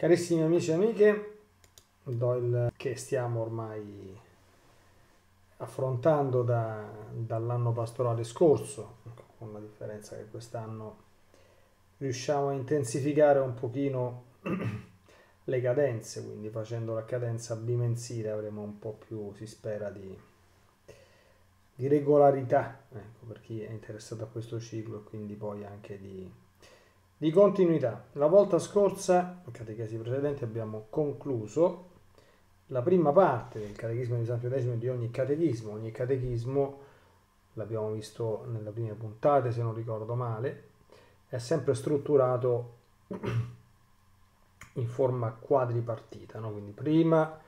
Carissimi amici e amiche, do il che stiamo ormai affrontando da, dall'anno pastorale scorso, con la differenza che quest'anno riusciamo a intensificare un pochino le cadenze, quindi facendo la cadenza bimensile avremo un po' più, si spera, di, di regolarità, ecco, per chi è interessato a questo ciclo e quindi poi anche di di continuità. La volta scorsa, in catechesi precedente, abbiamo concluso la prima parte del catechismo di San Piodesimo e di ogni catechismo. Ogni catechismo, l'abbiamo visto nelle prime puntate, se non ricordo male, è sempre strutturato in forma quadripartita, no? quindi prima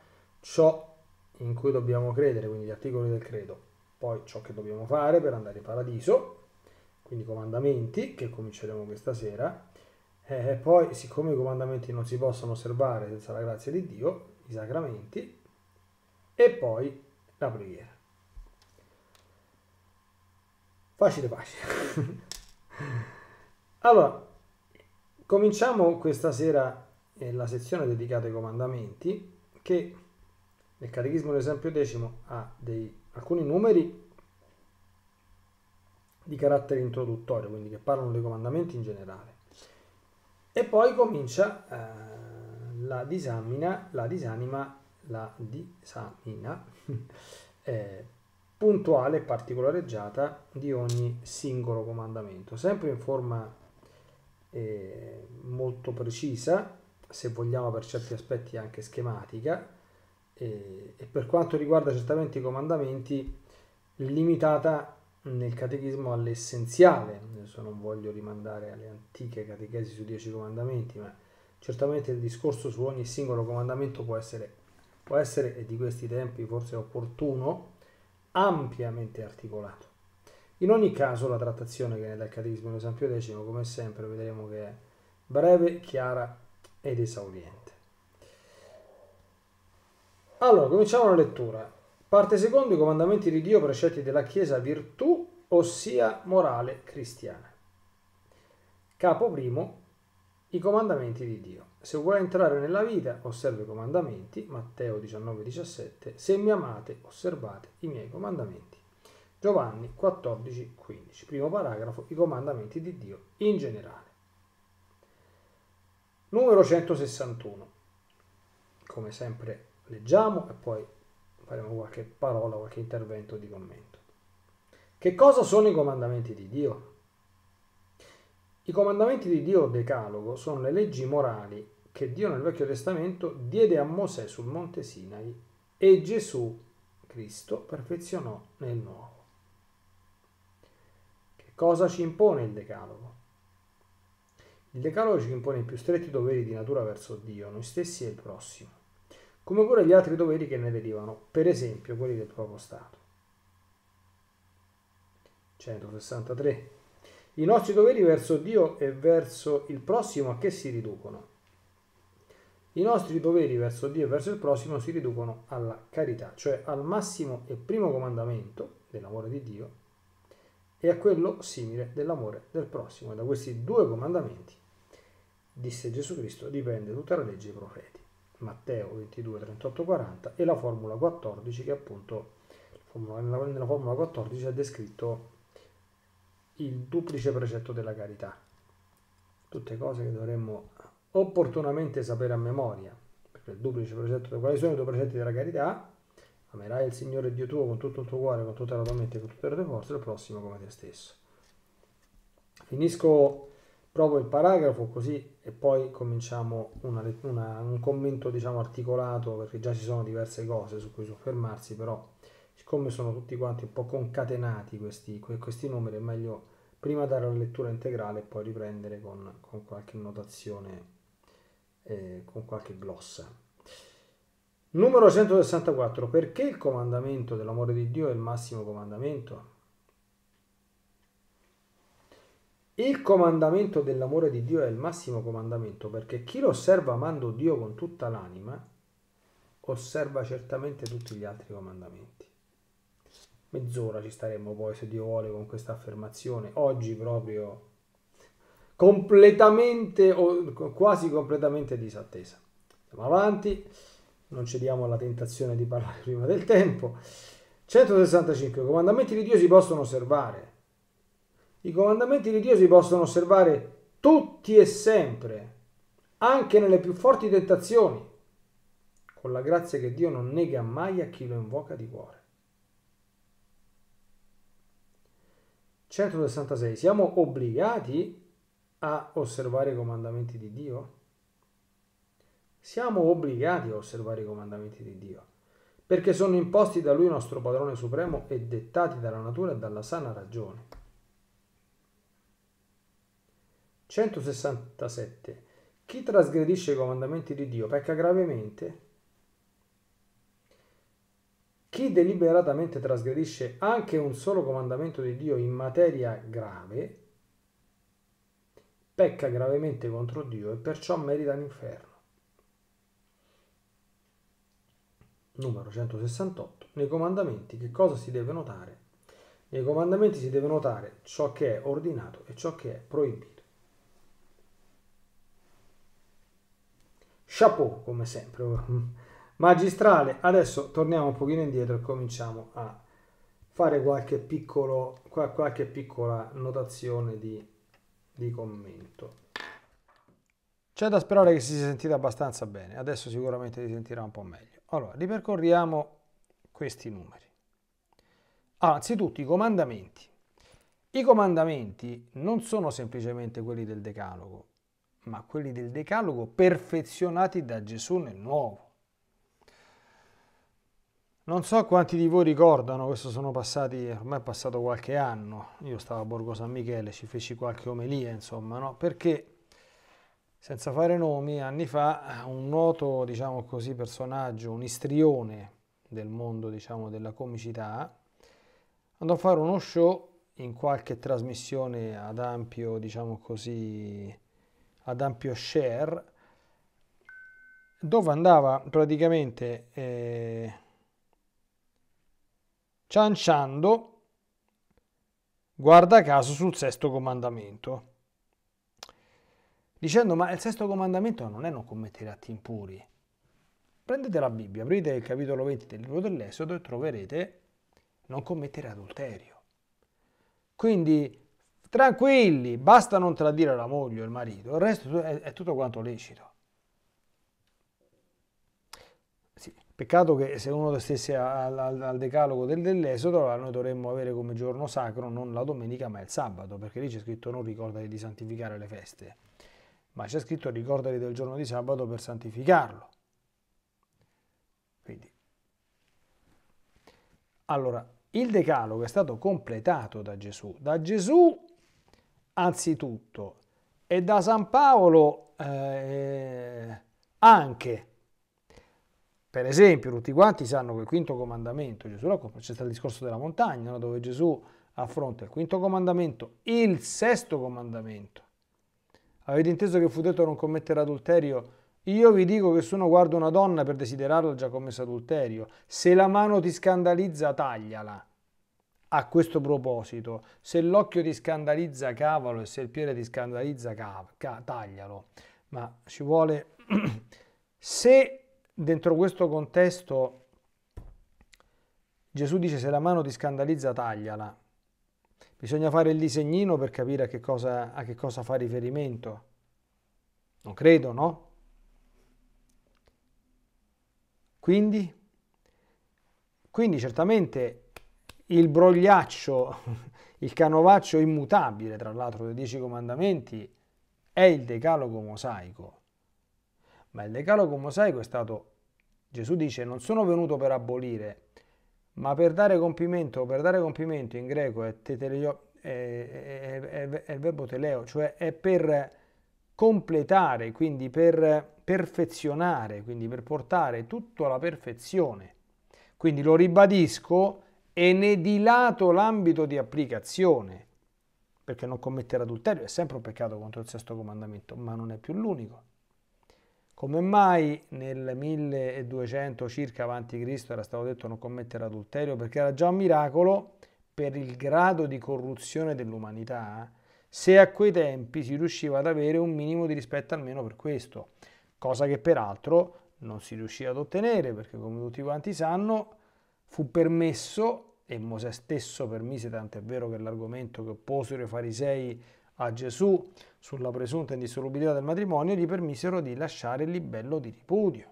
ciò in cui dobbiamo credere, quindi gli articoli del credo, poi ciò che dobbiamo fare per andare in paradiso, quindi comandamenti che cominceremo questa sera eh, e poi siccome i comandamenti non si possono osservare senza la grazia di Dio i sacramenti e poi la preghiera facile facile allora cominciamo questa sera eh, la sezione dedicata ai comandamenti che nel Catechismo dell'esempio decimo ha dei, alcuni numeri di carattere introduttorio, quindi che parlano dei comandamenti in generale. E poi comincia eh, la disamina, la disanima, la disamina eh, puntuale e particolareggiata di ogni singolo comandamento, sempre in forma eh, molto precisa, se vogliamo per certi aspetti anche schematica, eh, e per quanto riguarda certamente i comandamenti, limitata nel catechismo all'essenziale, adesso non voglio rimandare alle antiche catechesi sui dieci comandamenti, ma certamente il discorso su ogni singolo comandamento può essere, può essere e di questi tempi forse opportuno, ampiamente articolato. In ogni caso la trattazione che viene dal Catechismo di San Pio X, come sempre, vedremo che è breve, chiara ed esauriente. Allora, cominciamo la lettura. Parte secondo, i comandamenti di Dio precetti della Chiesa virtù, ossia morale cristiana. Capo primo, i comandamenti di Dio. Se vuoi entrare nella vita, osserva i comandamenti, Matteo 19,17. Se mi amate, osservate i miei comandamenti. Giovanni 14,15. Primo paragrafo, i comandamenti di Dio in generale. Numero 161. Come sempre leggiamo e poi faremo qualche parola, qualche intervento di commento. Che cosa sono i comandamenti di Dio? I comandamenti di Dio decalogo sono le leggi morali che Dio nel Vecchio Testamento diede a Mosè sul monte Sinai e Gesù Cristo perfezionò nel Nuovo. Che cosa ci impone il decalogo? Il decalogo ci impone i più stretti doveri di natura verso Dio, noi stessi e il prossimo come pure gli altri doveri che ne derivano, per esempio quelli del proprio Stato. 163. I nostri doveri verso Dio e verso il prossimo a che si riducono? I nostri doveri verso Dio e verso il prossimo si riducono alla carità, cioè al massimo e primo comandamento dell'amore di Dio e a quello simile dell'amore del prossimo. E da questi due comandamenti, disse Gesù Cristo, dipende tutta la legge dei profeti. Matteo 22, 38, 40 e la formula 14 che appunto nella formula 14 ha descritto il duplice precetto della carità. Tutte cose che dovremmo opportunamente sapere a memoria, perché il duplice precetto, quali sono i due precetti della carità? Amerai il Signore Dio tuo con tutto il tuo cuore, con tutta la tua mente, con tutte le tue forze, il prossimo come te stesso. Finisco Provo il paragrafo così e poi cominciamo una, una, un commento diciamo articolato perché già ci sono diverse cose su cui soffermarsi, però siccome sono tutti quanti un po' concatenati questi, questi numeri è meglio prima dare la lettura integrale e poi riprendere con, con qualche notazione, eh, con qualche glossa. Numero 164. Perché il comandamento dell'amore di Dio è il massimo comandamento? Il comandamento dell'amore di Dio è il massimo comandamento perché chi lo osserva amando Dio con tutta l'anima osserva certamente tutti gli altri comandamenti. Mezz'ora ci staremmo poi se Dio vuole con questa affermazione, oggi proprio completamente o quasi completamente disattesa. Andiamo avanti, non cediamo alla tentazione di parlare prima del tempo. 165 I comandamenti di Dio si possono osservare i comandamenti di Dio si possono osservare tutti e sempre, anche nelle più forti tentazioni, con la grazia che Dio non nega mai a chi lo invoca di cuore. 166. Siamo obbligati a osservare i comandamenti di Dio? Siamo obbligati a osservare i comandamenti di Dio, perché sono imposti da Lui nostro Padrone Supremo e dettati dalla natura e dalla sana ragione. 167. Chi trasgredisce i comandamenti di Dio pecca gravemente? Chi deliberatamente trasgredisce anche un solo comandamento di Dio in materia grave, pecca gravemente contro Dio e perciò merita l'inferno. Numero 168. Nei comandamenti che cosa si deve notare? Nei comandamenti si deve notare ciò che è ordinato e ciò che è proibito. chapeau come sempre. Mm. Magistrale, adesso torniamo un pochino indietro e cominciamo a fare qualche, piccolo, qualche piccola notazione di, di commento. C'è da sperare che si sia sentita abbastanza bene, adesso sicuramente si sentirà un po' meglio. Allora, ripercorriamo questi numeri. Allora, ah, anzitutto i comandamenti. I comandamenti non sono semplicemente quelli del decalogo, ma quelli del Decalogo perfezionati da Gesù nel Nuovo. Non so quanti di voi ricordano, questo sono passati, ormai è passato qualche anno, io stavo a Borgo San Michele, ci feci qualche omelia, insomma, no? Perché, senza fare nomi, anni fa un noto, diciamo così, personaggio, un istrione del mondo, diciamo, della comicità, andò a fare uno show in qualche trasmissione ad ampio, diciamo così, ad ampio share dove andava praticamente eh, cianciando guarda caso sul sesto comandamento dicendo ma il sesto comandamento non è non commettere atti impuri prendete la Bibbia aprite il capitolo 20 del libro dell'Esodo e troverete non commettere adulterio quindi Tranquilli, basta non tradire la moglie o il marito, il resto è, è tutto quanto lecito. Sì, peccato che se uno stesse al, al, al decalogo del, dell'Esodo, allora noi dovremmo avere come giorno sacro non la domenica ma il sabato, perché lì c'è scritto non ricordati di santificare le feste, ma c'è scritto ricordati del giorno di sabato per santificarlo. Quindi, allora, il decalogo è stato completato da Gesù. Da Gesù anzitutto e da San Paolo eh, anche. Per esempio, tutti quanti sanno che il quinto comandamento, Gesù l'ha c'è stato il discorso della montagna, no? dove Gesù affronta il quinto comandamento, il sesto comandamento. Avete inteso che fu detto non commettere adulterio? Io vi dico che se uno guarda una donna per desiderarla ha già commesso adulterio. Se la mano ti scandalizza, tagliala. A questo proposito, se l'occhio ti scandalizza cavalo e se il piede ti scandalizza ca- taglialo, ma ci vuole... se dentro questo contesto Gesù dice se la mano ti scandalizza tagliala, bisogna fare il disegnino per capire a che cosa, a che cosa fa riferimento. Non credo, no? Quindi, quindi certamente il brogliaccio, il canovaccio immutabile, tra l'altro, dei dieci comandamenti, è il decalogo mosaico. Ma il decalogo mosaico è stato, Gesù dice, non sono venuto per abolire, ma per dare compimento, per dare compimento in greco è, tetelio, è, è, è il verbo teleo, cioè è per completare, quindi per perfezionare, quindi per portare tutto alla perfezione. Quindi lo ribadisco, e ne dilato l'ambito di applicazione, perché non commettere adulterio è sempre un peccato contro il sesto comandamento, ma non è più l'unico. Come mai nel 1200 circa avanti Cristo era stato detto non commettere adulterio? Perché era già un miracolo per il grado di corruzione dell'umanità, se a quei tempi si riusciva ad avere un minimo di rispetto almeno per questo, cosa che peraltro non si riusciva ad ottenere, perché come tutti quanti sanno, fu permesso, e Mosè stesso permise, tanto è vero che l'argomento che opposero i farisei a Gesù sulla presunta indissolubilità del matrimonio, gli permisero di lasciare il libello di ripudio.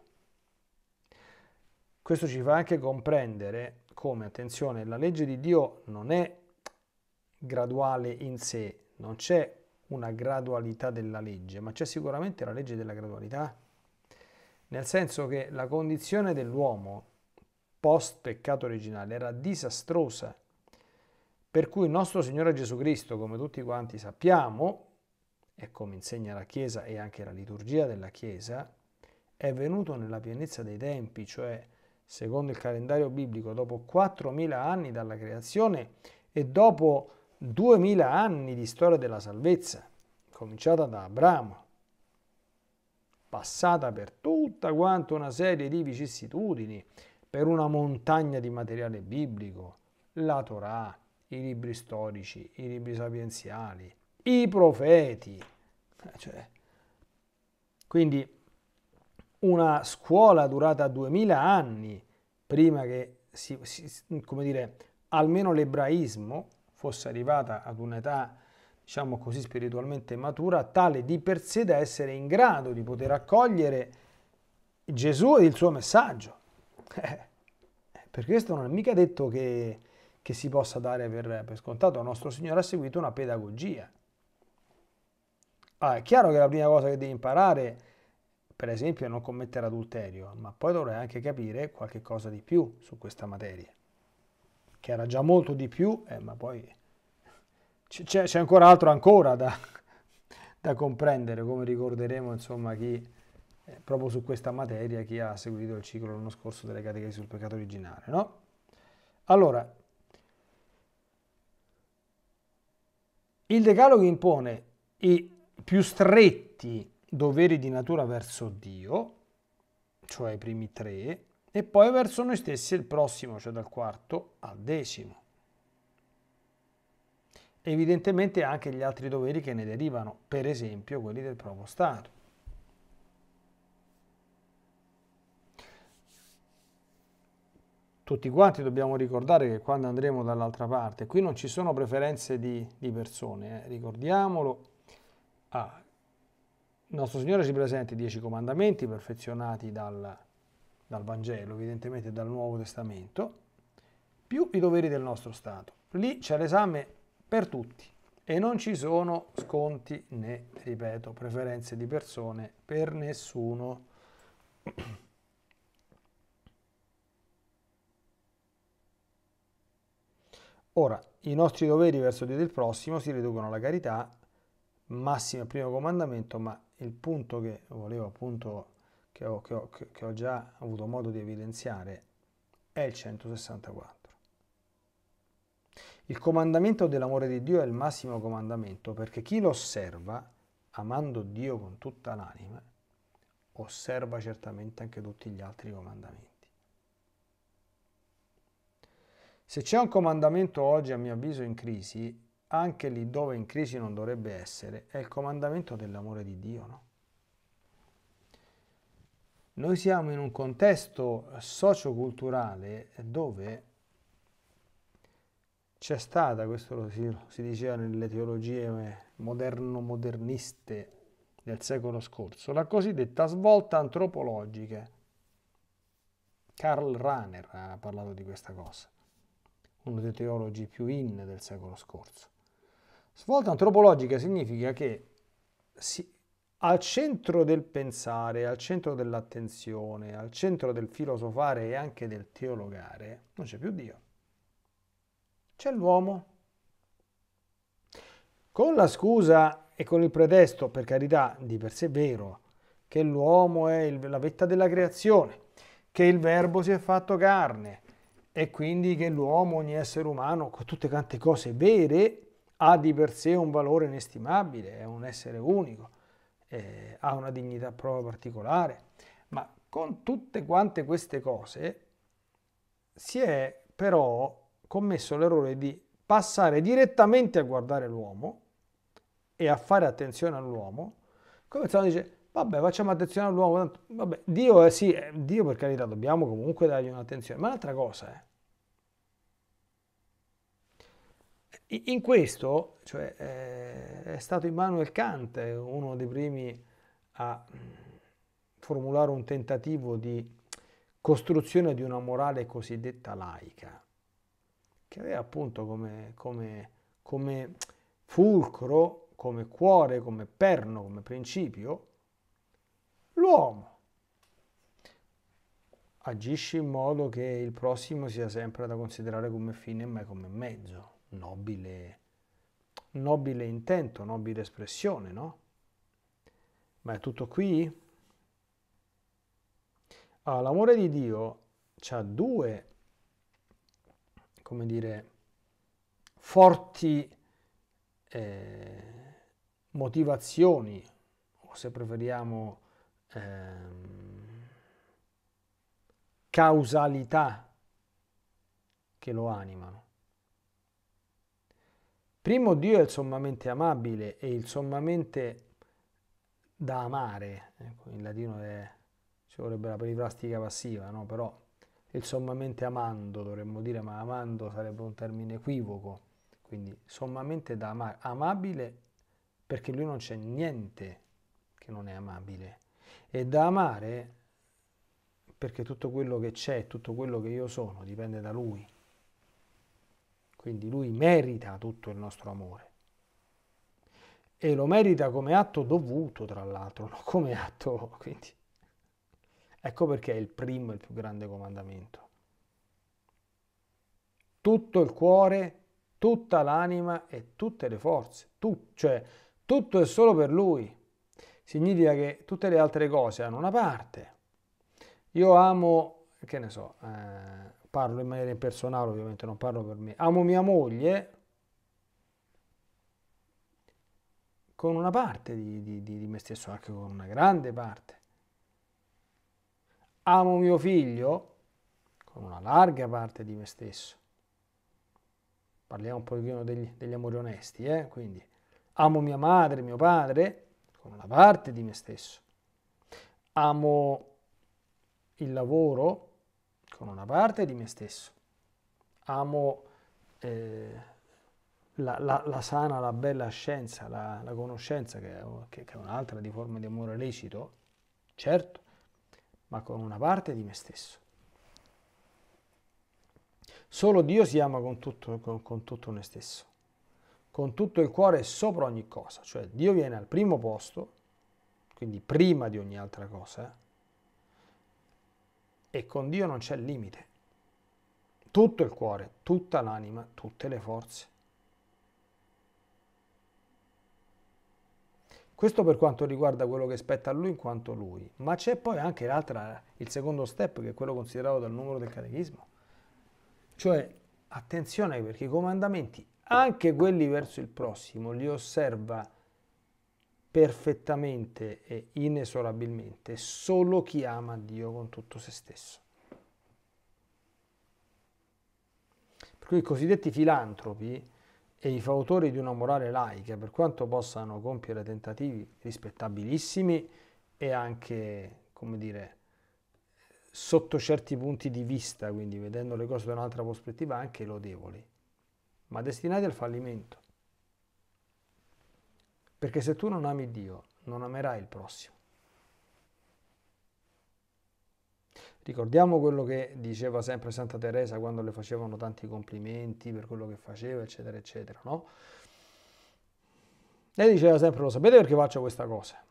Questo ci fa anche comprendere come, attenzione, la legge di Dio non è graduale in sé, non c'è una gradualità della legge, ma c'è sicuramente la legge della gradualità, nel senso che la condizione dell'uomo post peccato originale era disastrosa. Per cui il nostro Signore Gesù Cristo, come tutti quanti sappiamo, e come insegna la Chiesa e anche la liturgia della Chiesa, è venuto nella pienezza dei tempi, cioè secondo il calendario biblico, dopo 4.000 anni dalla creazione e dopo 2.000 anni di storia della salvezza, cominciata da Abramo, passata per tutta quanta una serie di vicissitudini, per una montagna di materiale biblico, la Torah, i libri storici, i libri sapienziali, i profeti. Eh, cioè, quindi una scuola durata 2000 anni prima che si, si, come dire, almeno l'ebraismo fosse arrivata ad un'età diciamo così spiritualmente matura, tale di per sé da essere in grado di poter accogliere Gesù e il suo messaggio. Eh, per questo non è mica detto che, che si possa dare per, per scontato. Il nostro Signore ha seguito una pedagogia. Ah, è chiaro che la prima cosa che devi imparare, per esempio, è non commettere adulterio, ma poi dovrai anche capire qualche cosa di più su questa materia, che era già molto di più, eh, ma poi c'è, ancora altro ancora da, da comprendere, come ricorderemo, insomma, chi eh, proprio su questa materia chi ha seguito il ciclo l'anno scorso delle catechesi sul peccato originale, no? Allora, il decalogo impone i più stretti doveri di natura verso Dio, cioè i primi tre, e poi verso noi stessi il prossimo, cioè dal quarto al decimo. Evidentemente anche gli altri doveri che ne derivano, per esempio quelli del proprio Stato. tutti quanti dobbiamo ricordare che quando andremo dall'altra parte, qui non ci sono preferenze di, di persone, eh. ricordiamolo. Ah, nostro Signore ci presenta i dieci comandamenti perfezionati dal, dal Vangelo, evidentemente dal Nuovo Testamento, più i doveri del nostro Stato. Lì c'è l'esame per tutti e non ci sono sconti né, ripeto, preferenze di persone per nessuno. Ora, i nostri doveri verso Dio del prossimo si riducono alla carità, massima primo comandamento, ma il punto che volevo appunto, che ho, che ho, che ho già avuto modo di evidenziare, è il 164. Il comandamento dell'amore di Dio è il massimo comandamento perché chi lo osserva, amando Dio con tutta l'anima, osserva certamente anche tutti gli altri comandamenti. Se c'è un comandamento oggi, a mio avviso, in crisi, anche lì dove in crisi non dovrebbe essere, è il comandamento dell'amore di Dio. No? Noi siamo in un contesto socioculturale dove c'è stata, questo lo si, si diceva nelle teologie moderno-moderniste del secolo scorso, la cosiddetta svolta antropologica. Karl Rahner ha parlato di questa cosa uno dei teologi più in del secolo scorso. Svolta antropologica significa che si, al centro del pensare, al centro dell'attenzione, al centro del filosofare e anche del teologare, non c'è più Dio. C'è l'uomo. Con la scusa e con il pretesto, per carità, di per sé vero, che l'uomo è il, la vetta della creazione, che il verbo si è fatto carne, e quindi che l'uomo, ogni essere umano, con tutte quante cose vere, ha di per sé un valore inestimabile, è un essere unico, eh, ha una dignità propria particolare, ma con tutte quante queste cose si è però commesso l'errore di passare direttamente a guardare l'uomo e a fare attenzione all'uomo, come se dice, Vabbè, facciamo attenzione all'uomo. Vabbè, Dio, eh, sì, eh, Dio per carità, dobbiamo comunque dargli un'attenzione. Ma un'altra cosa è, eh. in questo, cioè, eh, è stato Immanuel Kant uno dei primi a mm, formulare un tentativo di costruzione di una morale cosiddetta laica, che aveva appunto come, come, come fulcro, come cuore, come perno, come principio L'uomo agisce in modo che il prossimo sia sempre da considerare come fine e mai come mezzo, nobile, nobile intento, nobile espressione, no? Ma è tutto qui? Ah, l'amore di Dio ha due, come dire, forti eh, motivazioni, o se preferiamo ehm, causalità che lo animano. Primo Dio è il sommamente amabile e il sommamente da amare, ecco, in latino è, ci vorrebbe la perifrastica passiva, no? però il sommamente amando dovremmo dire, ma amando sarebbe un termine equivoco, quindi sommamente da amare, amabile perché lui non c'è niente che non è amabile e da amare perché tutto quello che c'è, tutto quello che io sono dipende da lui. Quindi lui merita tutto il nostro amore. E lo merita come atto dovuto, tra l'altro, non come atto... Quindi. Ecco perché è il primo e il più grande comandamento. Tutto il cuore, tutta l'anima e tutte le forze. Tu, cioè, tutto è solo per lui significa che tutte le altre cose hanno una parte. Io amo, che ne so, eh, parlo in maniera impersonale ovviamente, non parlo per me, amo mia moglie con una parte di, di, di me stesso, anche con una grande parte. Amo mio figlio con una larga parte di me stesso. Parliamo un pochino degli, degli amori onesti, eh? quindi amo mia madre, mio padre, con una parte di me stesso. Amo il lavoro con una parte di me stesso. Amo eh, la, la, la, sana, la bella scienza, la, la conoscenza, che è, che, che è un'altra di forma di amore lecito, certo, ma con una parte di me stesso. Solo Dio si ama con tutto, con, con tutto noi stesso con tutto il cuore sopra ogni cosa, cioè Dio viene al primo posto, quindi prima di ogni altra cosa, eh, e con Dio non c'è limite. Tutto il cuore, tutta l'anima, tutte le forze. Questo per quanto riguarda quello che spetta a lui in quanto lui, ma c'è poi anche l'altra, il secondo step che è quello considerato dal numero del catechismo. Cioè, attenzione perché i comandamenti anche quelli verso il prossimo, li osserva perfettamente e inesorabilmente solo chi ama Dio con tutto se stesso. Per cui i cosiddetti filantropi e i fautori di una morale laica, per quanto possano compiere tentativi rispettabilissimi e anche, come dire, sotto certi punti di vista, quindi vedendo le cose da un'altra prospettiva, anche lodevoli, ma destinati al fallimento. Perché se tu non ami Dio, non amerai il prossimo. Ricordiamo quello che diceva sempre Santa Teresa quando le facevano tanti complimenti per quello che faceva, eccetera, eccetera, no? Lei diceva sempre, lo sapete perché faccio questa cosa? A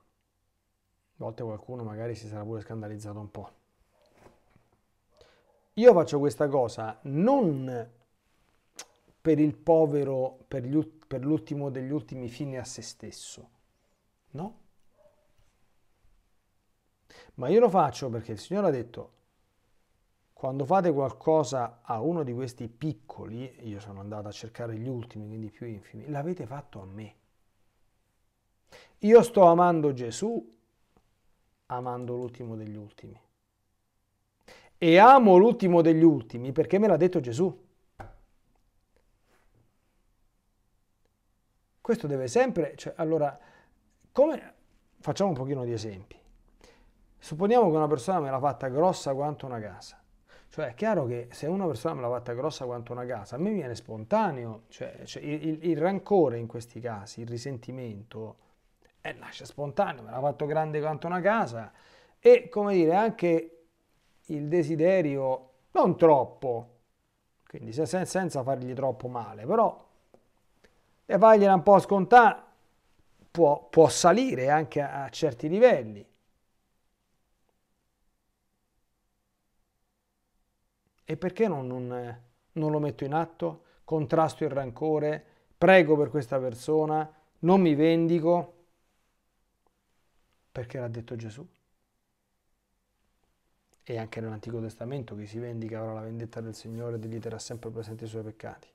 volte qualcuno magari si sarà pure scandalizzato un po'. Io faccio questa cosa non per il povero, per, gli, per l'ultimo degli ultimi fine a se stesso. No? Ma io lo faccio perché il Signore ha detto, quando fate qualcosa a uno di questi piccoli, io sono andato a cercare gli ultimi, quindi i più infimi, l'avete fatto a me. Io sto amando Gesù amando l'ultimo degli ultimi. E amo l'ultimo degli ultimi perché me l'ha detto Gesù. Questo deve sempre, cioè, allora, come, facciamo un pochino di esempi. Supponiamo che una persona me l'ha fatta grossa quanto una casa. Cioè è chiaro che se una persona me l'ha fatta grossa quanto una casa, a me viene spontaneo, cioè, cioè il, il, il, rancore in questi casi, il risentimento, eh, nasce spontaneo, me l'ha fatto grande quanto una casa e come dire anche il desiderio, non troppo, quindi se, senza fargli troppo male, però le vagliela un po' scontata, può, può salire anche a, a certi livelli. E perché non, non, non lo metto in atto? Contrasto il rancore, prego per questa persona, non mi vendico, perché l'ha detto Gesù e anche nell'Antico Testamento chi si vendica avrà la vendetta del Signore e gli terrà sempre presente i suoi peccati.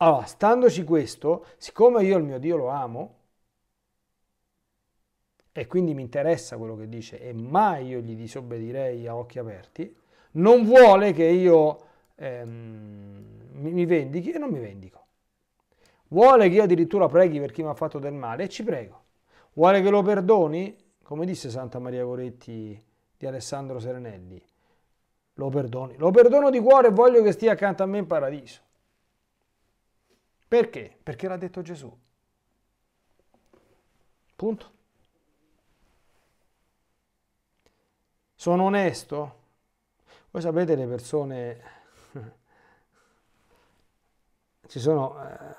Allora, standoci questo, siccome io il mio Dio lo amo, e quindi mi interessa quello che dice, e mai io gli disobbedirei a occhi aperti, non vuole che io ehm, mi vendichi e non mi vendico. Vuole che io addirittura preghi per chi mi ha fatto del male e ci prego. Vuole che lo perdoni, come disse Santa Maria Goretti di Alessandro Serenelli, lo perdoni. Lo perdono di cuore e voglio che stia accanto a me in paradiso. Perché? Perché l'ha detto Gesù. Punto. Sono onesto? Voi sapete le persone... Ci sono... Eh,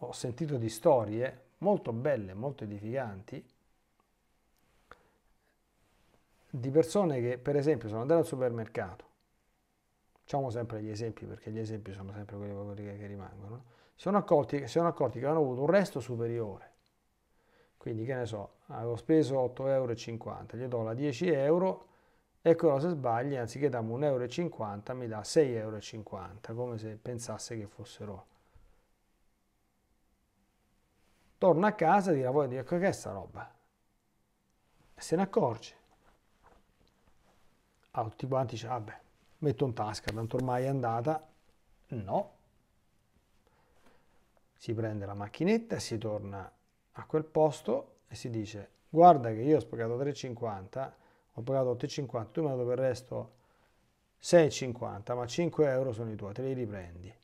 ho sentito di storie molto belle, molto edificanti, di persone che per esempio sono andate al supermercato, facciamo sempre gli esempi perché gli esempi sono sempre quelli che rimangono, sono accorti, si sono accorti che avevano avuto un resto superiore. Quindi che ne so, avevo speso 8,50 euro, gli do la 10 euro, e quello ecco, se sbagli, anziché darmi 1,50 euro mi dà 6,50 euro, come se pensasse che fossero. Torna a casa e dirà, voi dire, che è questa roba? E se ne accorge. Ah, tutti quanti dice, vabbè, metto in tasca, tanto ormai è andata. No, si prende la macchinetta, e si torna a quel posto e si dice guarda che io ho pagato 3,50, ho pagato 8,50, tu mi hai dato per il resto 6,50, ma 5 euro sono i tuoi, te li riprendi.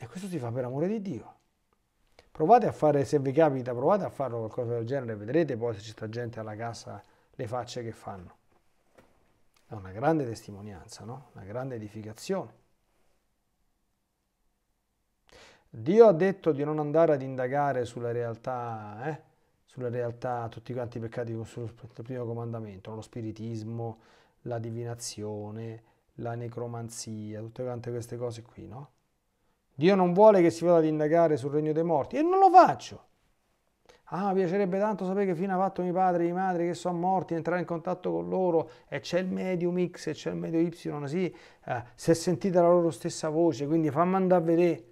E questo si fa per amore di Dio. Provate a fare, se vi capita, provate a fare qualcosa del genere, vedrete poi se c'è sta gente alla casa le facce che fanno. È una grande testimonianza, no? Una grande edificazione. Dio ha detto di non andare ad indagare sulla realtà, eh? sulla realtà tutti quanti i peccati sul primo comandamento, lo spiritismo, la divinazione, la necromanzia, tutte quante queste cose qui, no? Dio non vuole che si vada ad indagare sul regno dei morti e non lo faccio. Ah, mi piacerebbe tanto sapere che fine ha fatto mio padre e mia madre che sono morti, entrare in contatto con loro e c'è il medium X e c'è il medium Y, sì, eh, si è sentita la loro stessa voce, quindi fammi andare a vedere.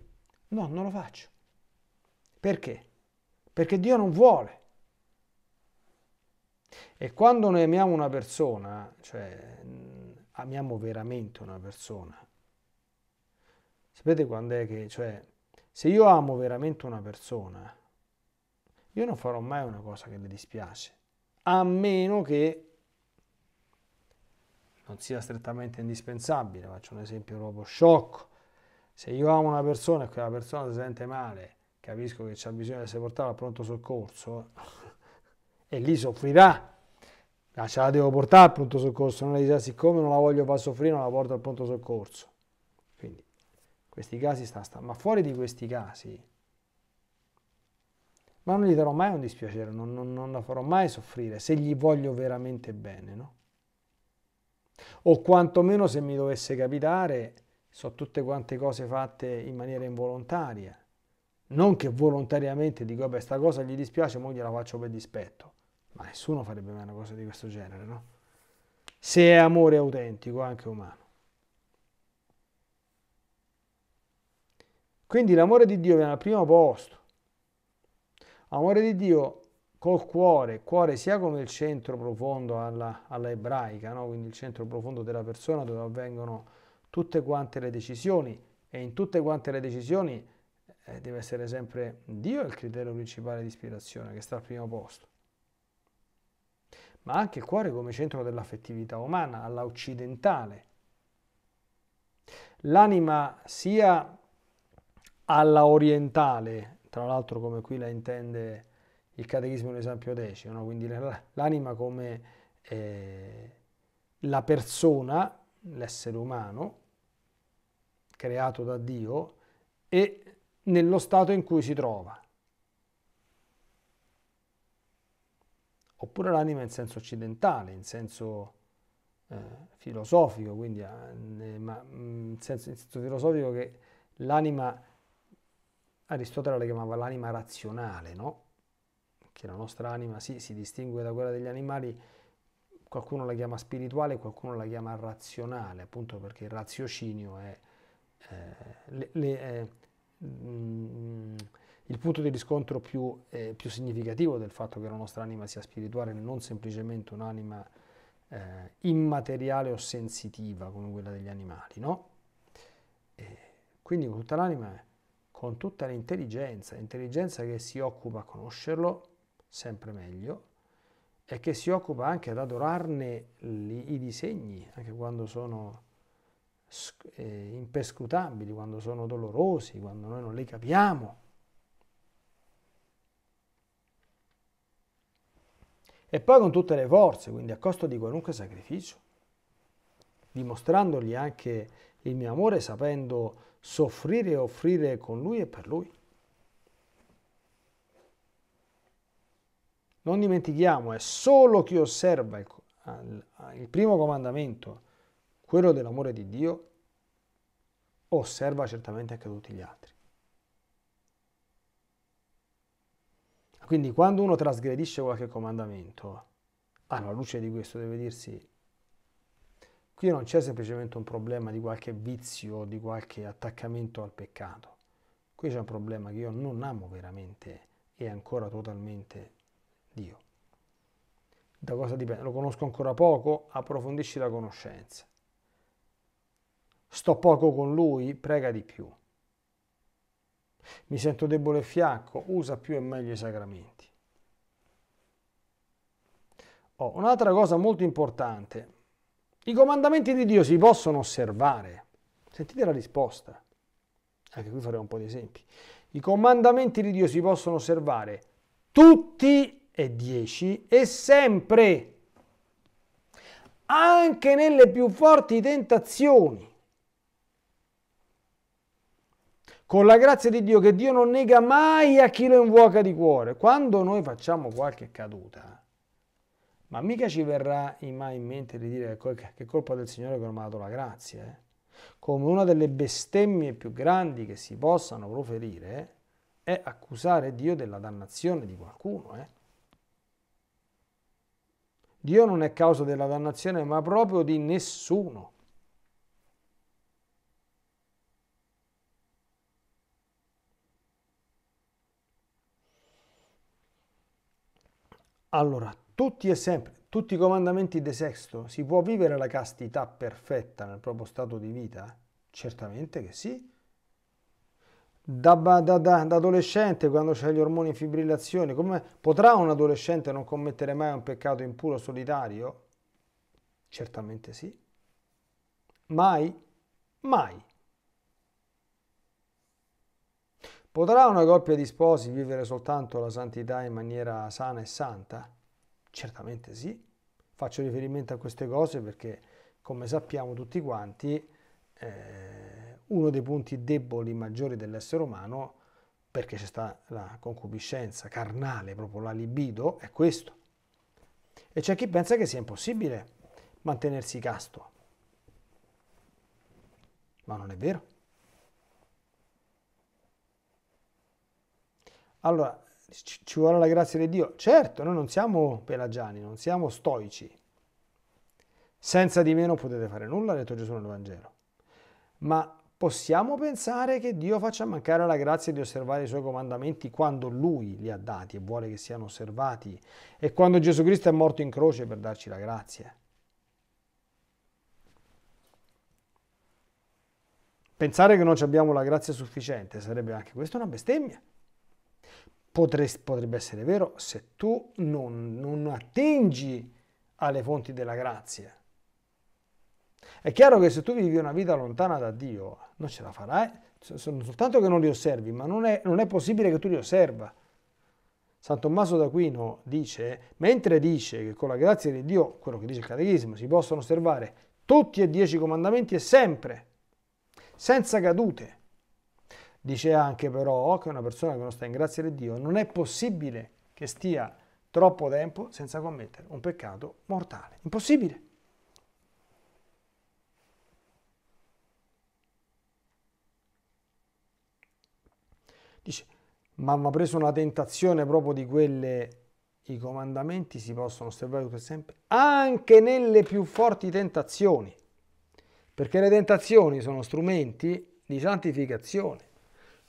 No, non lo faccio. Perché? Perché Dio non vuole. E quando noi amiamo una persona, cioè amiamo veramente una persona, sapete quando è che, cioè, se io amo veramente una persona, io non farò mai una cosa che le dispiace, a meno che non sia strettamente indispensabile. Faccio un esempio proprio sciocco. Se io amo una persona e quella persona si sente male, capisco che c'è bisogno di essere portata al pronto soccorso e lì soffrirà. Ma ce la devo portare al pronto soccorso, non le dice siccome non la voglio far soffrire non la porto al pronto soccorso. Quindi questi casi sta, sta. Ma fuori di questi casi, ma non gli darò mai un dispiacere, non, non, non la farò mai soffrire se gli voglio veramente bene, no? O quantomeno se mi dovesse capitare sono tutte quante cose fatte in maniera involontaria. Non che volontariamente dico, vabbè, sta cosa gli dispiace, ma gliela faccio per dispetto. Ma nessuno farebbe mai una cosa di questo genere, no? Se è amore autentico, anche umano. Quindi l'amore di Dio viene al primo posto. Amore di Dio col cuore, cuore sia come il centro profondo alla, alla ebraica, no? quindi il centro profondo della persona dove avvengono tutte quante le decisioni e in tutte quante le decisioni eh, deve essere sempre Dio il criterio principale di ispirazione che sta al primo posto. Ma anche il cuore come centro dell'affettività umana, alla occidentale. L'anima sia alla orientale, tra l'altro come qui la intende il Catechismo dell'Esempio Decimo, no? quindi l'anima come eh, la persona, l'essere umano, creato da Dio e nello stato in cui si trova. Oppure l'anima in senso occidentale, in senso eh, filosofico, quindi eh, ma, mm, in, senso, in senso filosofico che l'anima, Aristotele la chiamava l'anima razionale, no? Che la nostra anima sì, si distingue da quella degli animali qualcuno la chiama spirituale, qualcuno la chiama razionale, appunto perché il raziocinio è eh, le, le, mh, eh, mm, il punto di riscontro più, eh, più, significativo del fatto che la nostra anima sia spirituale, non semplicemente un'anima immateriale o sensitiva come quella degli animali, no? quindi con tutta l'anima con tutta l'intelligenza, intelligenza che si occupa a conoscerlo sempre meglio e che si occupa anche ad adorarne i disegni, anche quando sono eh, imperscrutabili, quando sono dolorosi, quando noi non li capiamo. E poi con tutte le forze, quindi a costo di qualunque sacrificio, dimostrandogli anche il mio amore, sapendo soffrire e offrire con lui e per lui. Non dimentichiamo, è solo chi osserva il, il primo comandamento quello dell'amore di Dio, osserva certamente anche tutti gli altri. Quindi quando uno trasgredisce qualche comandamento, alla ah, luce di questo deve dirsi, qui non c'è semplicemente un problema di qualche vizio, di qualche attaccamento al peccato. Qui c'è un problema che io non amo veramente e ancora totalmente Dio. Da cosa dipende? Lo conosco ancora poco? Approfondisci la conoscenza sto poco con lui, prega di più. Mi sento debole e fiacco, usa più e meglio i sacramenti. Oh, un'altra cosa molto importante. I comandamenti di Dio si possono osservare. Sentite la risposta. Anche qui faremo un po' di esempi. I comandamenti di Dio si possono osservare tutti e dieci e sempre, anche nelle più forti tentazioni. con la grazia di Dio che Dio non nega mai a chi lo invoca di cuore. Quando noi facciamo qualche caduta, ma mica ci verrà mai in mente di dire che è colpa del Signore che non mi ha dato la grazia. Eh? Come una delle bestemmie più grandi che si possano proferire eh, è accusare Dio della dannazione di qualcuno. Eh? Dio non è causa della dannazione, ma proprio di nessuno. Allora, tutti e sempre, tutti i comandamenti di sesto, si può vivere la castità perfetta nel proprio stato di vita? Certamente che sì. Da, da, da, da adolescente, quando c'è gli ormoni in fibrillazione, come, potrà un adolescente non commettere mai un peccato impuro solitario? Certamente sì. Mai? Mai. Potrà una coppia di sposi vivere soltanto la santità in maniera sana e santa? Certamente sì. Faccio riferimento a queste cose perché, come sappiamo tutti quanti, eh, uno dei punti deboli maggiori dell'essere umano, perché c'è sta la concupiscenza carnale, proprio la libido, è questo. E c'è chi pensa che sia impossibile mantenersi casto. Ma non è vero. Allora, ci vuole la grazia di Dio. Certo, noi non siamo pelagiani, non siamo stoici. Senza di me non potete fare nulla, ha detto Gesù nel Vangelo. Ma possiamo pensare che Dio faccia mancare la grazia di osservare i suoi comandamenti quando Lui li ha dati e vuole che siano osservati e quando Gesù Cristo è morto in croce per darci la grazia. Pensare che non abbiamo la grazia sufficiente sarebbe anche questa una bestemmia potresti, potrebbe essere vero se tu non, non attingi alle fonti della grazia. È chiaro che se tu vivi una vita lontana da Dio, non ce la farai, non soltanto che non li osservi, ma non è, non è possibile che tu li osserva. San Tommaso d'Aquino dice, mentre dice che con la grazia di Dio, quello che dice il Catechismo, si possono osservare tutti e dieci comandamenti e sempre, senza cadute, Dice anche però oh, che una persona che non sta in grazia di Dio non è possibile che stia troppo tempo senza commettere un peccato mortale. Impossibile. Dice, ma mi ha preso una tentazione proprio di quelle, i comandamenti si possono osservare per sempre, anche nelle più forti tentazioni, perché le tentazioni sono strumenti di santificazione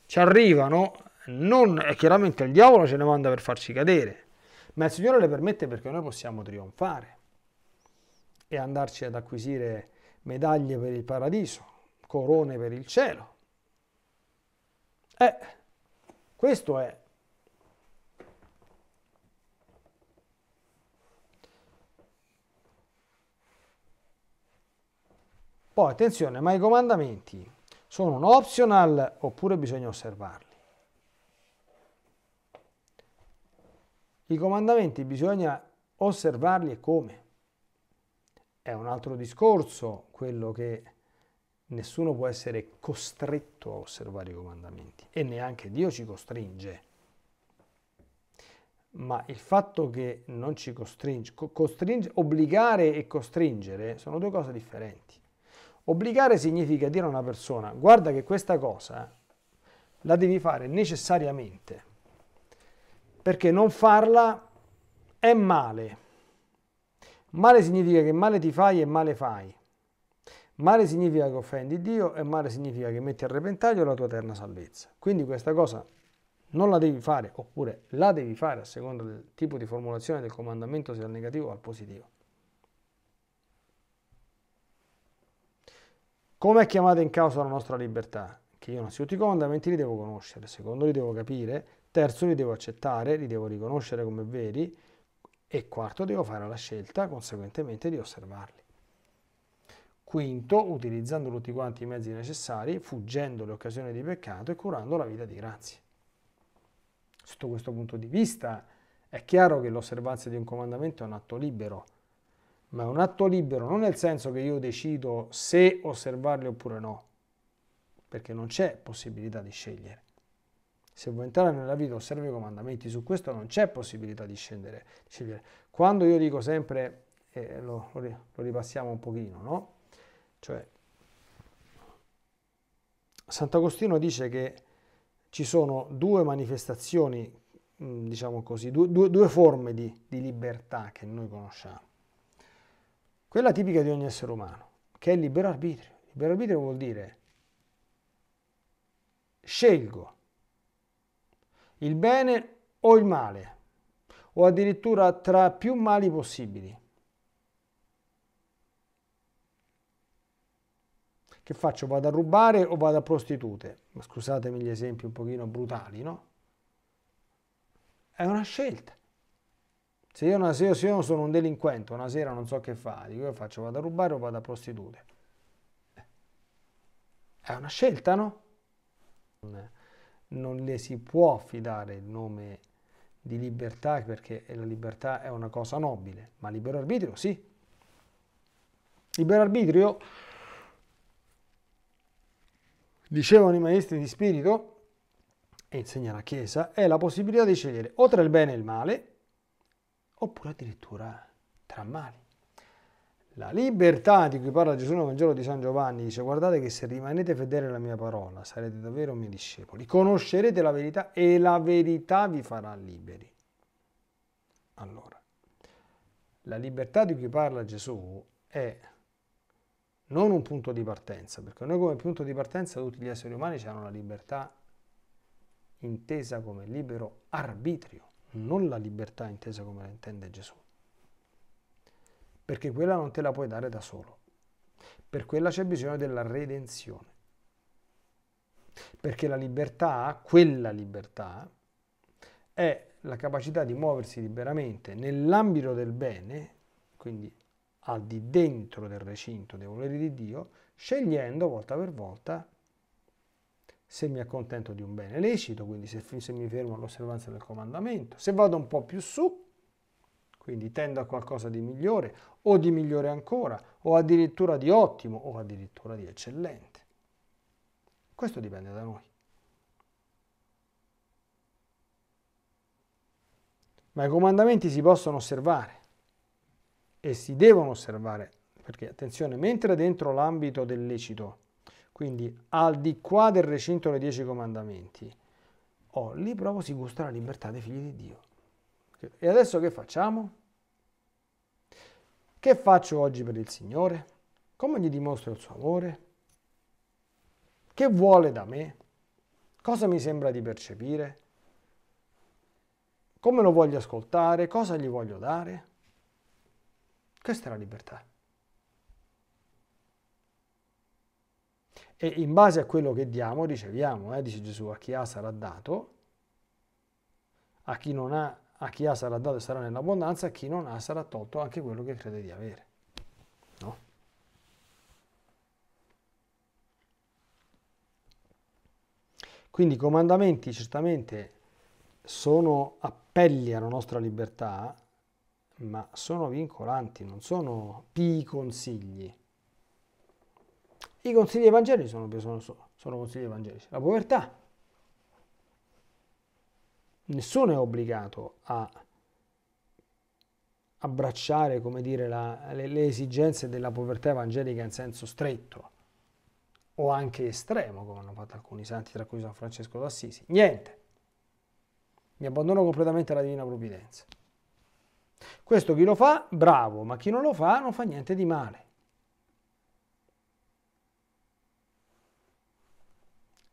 ci arrivano, non, e eh, chiaramente il diavolo ce ne manda per farci cadere, ma il Signore le permette perché noi possiamo trionfare e andarci ad acquisire medaglie per il paradiso, corone per il cielo. Eh, questo è. Poi attenzione, ma i comandamenti sono un optional oppure bisogna osservarli. I comandamenti bisogna osservarli e come. È un altro discorso quello che nessuno può essere costretto a osservare i comandamenti e neanche Dio ci costringe. Ma il fatto che non ci costringe, costringe obbligare e costringere sono due cose differenti. Obbligare significa dire a una persona guarda che questa cosa eh, la devi fare necessariamente, perché non farla è male. Male significa che male ti fai e male fai. Male significa che offendi Dio e male significa che metti a repentaglio la tua eterna salvezza. Quindi questa cosa non la devi fare, oppure la devi fare a seconda del tipo di formulazione del comandamento, sia al negativo o al positivo. Come è chiamata in causa la nostra libertà? Che io innanzitutto i comandamenti li devo conoscere, secondo li devo capire, terzo li devo accettare, li devo riconoscere come veri e quarto devo fare la scelta conseguentemente di osservarli. Quinto, utilizzando tutti quanti i mezzi necessari, fuggendo le occasioni di peccato e curando la vita di grazia. Sotto questo punto di vista è chiaro che l'osservanza di un comandamento è un atto libero, ma è un atto libero, non nel senso che io decido se osservarli oppure no, perché non c'è possibilità di scegliere. Se vuoi entrare nella vita, osservi i comandamenti, su questo non c'è possibilità di scendere, scegliere. Quando io dico sempre, eh, lo, lo, ripassiamo un pochino, no? Cioè, Sant'Agostino dice che ci sono due manifestazioni, diciamo così, due, due, due forme di, di libertà che noi conosciamo quella tipica di ogni essere umano, che è il libero arbitrio. Il libero arbitrio vuol dire scelgo il bene o il male, o addirittura tra più mali possibili. Che faccio? Vado a rubare o vado a prostitute? Scusatemi gli esempi un pochino brutali, no? È una scelta. Se io, una, se io, se io sono un delinquente, una sera non so che fare, io faccio? Vado a rubare o vado a prostitute? È una scelta, no? Non le si può affidare il nome di libertà perché la libertà è una cosa nobile, ma libero arbitrio sì. Libero arbitrio, dicevano i maestri di spirito e insegna la Chiesa, è la possibilità di scegliere o tra il bene e il male oppure addirittura tra mali. La libertà di cui parla Gesù nel Vangelo di San Giovanni dice guardate che se rimanete fedeli alla mia parola sarete davvero miei discepoli, conoscerete la verità e la verità vi farà liberi. Allora, la libertà di cui parla Gesù è non un punto di partenza, perché noi come punto di partenza tutti gli esseri umani hanno la libertà intesa come libero arbitrio non la libertà intesa come la intende Gesù. Perché quella non te la puoi dare da solo. Per quella c'è bisogno della redenzione. Perché la libertà, quella libertà, è la capacità di muoversi liberamente nell'ambito del bene, quindi al di dentro del recinto dei voleri di Dio, scegliendo volta per volta se mi accontento di un bene lecito, quindi se, se mi fermo all'osservanza del comandamento, se vado un po' più su, quindi tendo a qualcosa di migliore o di migliore ancora, o addirittura di ottimo o addirittura di eccellente. Questo dipende da noi. Ma i comandamenti si possono osservare e si devono osservare, perché attenzione, mentre dentro l'ambito del lecito quindi al di qua del recinto dei dieci comandamenti, oh, lì proprio si gusta la libertà dei figli di Dio. E adesso che facciamo? Che faccio oggi per il Signore? Come gli dimostro il suo amore? Che vuole da me? Cosa mi sembra di percepire? Come lo voglio ascoltare? Cosa gli voglio dare? Questa è la libertà. E in base a quello che diamo, riceviamo, eh, dice Gesù, a chi ha sarà dato, a chi non ha, a chi ha sarà dato sarà nell'abbondanza, a chi non ha sarà tolto anche quello che crede di avere. No? Quindi i comandamenti certamente sono appelli alla nostra libertà, ma sono vincolanti, non sono pi consigli. I consigli evangelici sono, sono, sono consigli evangelici. La povertà. Nessuno è obbligato a abbracciare, come dire, la, le, le esigenze della povertà evangelica in senso stretto o anche estremo, come hanno fatto alcuni santi, tra cui San Francesco d'Assisi. Niente. Mi abbandono completamente alla divina provvidenza. Questo chi lo fa, bravo, ma chi non lo fa non fa niente di male.